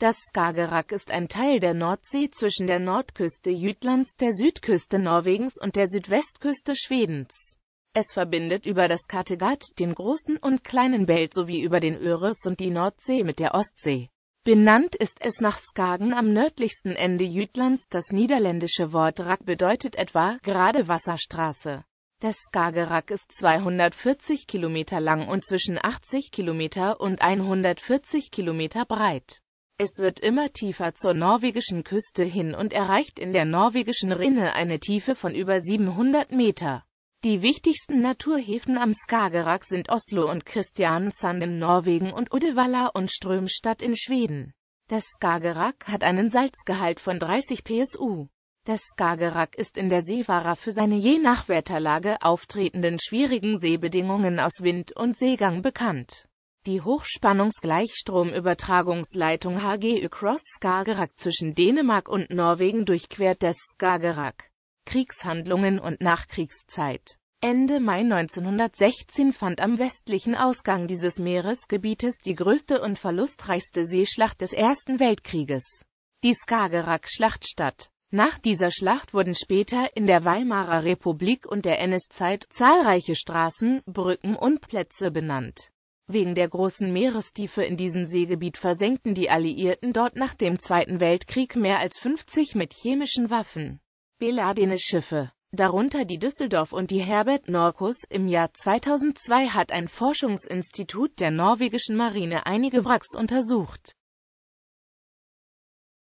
Das Skagerrak ist ein Teil der Nordsee zwischen der Nordküste Jütlands, der Südküste Norwegens und der Südwestküste Schwedens. Es verbindet über das Kattegat, den großen und kleinen Belt sowie über den Öres und die Nordsee mit der Ostsee. Benannt ist es nach Skagen am nördlichsten Ende Jütlands. Das niederländische Wort Rak bedeutet etwa gerade Wasserstraße. Das Skagerrak ist 240 Kilometer lang und zwischen 80 Kilometer und 140 Kilometer breit. Es wird immer tiefer zur norwegischen Küste hin und erreicht in der norwegischen Rinne eine Tiefe von über 700 Meter. Die wichtigsten Naturhäfen am Skagerrak sind Oslo und Kristiansand in Norwegen und Uddevalla und Strömstadt in Schweden. Das Skagerrak hat einen Salzgehalt von 30 PSU. Das Skagerrak ist in der Seefahrer für seine je nach Wetterlage auftretenden schwierigen Seebedingungen aus Wind und Seegang bekannt. Die Hochspannungsgleichstromübertragungsleitung HGÖ Cross Skagerrak zwischen Dänemark und Norwegen durchquert das Skagerrak. Kriegshandlungen und Nachkriegszeit Ende Mai 1916 fand am westlichen Ausgang dieses Meeresgebietes die größte und verlustreichste Seeschlacht des Ersten Weltkrieges, die Skagerrak-Schlacht statt. Nach dieser Schlacht wurden später in der Weimarer Republik und der NS-Zeit zahlreiche Straßen, Brücken und Plätze benannt. Wegen der großen Meerestiefe in diesem Seegebiet versenkten die Alliierten dort nach dem Zweiten Weltkrieg mehr als 50 mit chemischen Waffen beladene Schiffe, darunter die Düsseldorf und die Herbert Norcus. Im Jahr 2002 hat ein Forschungsinstitut der norwegischen Marine einige Wracks untersucht.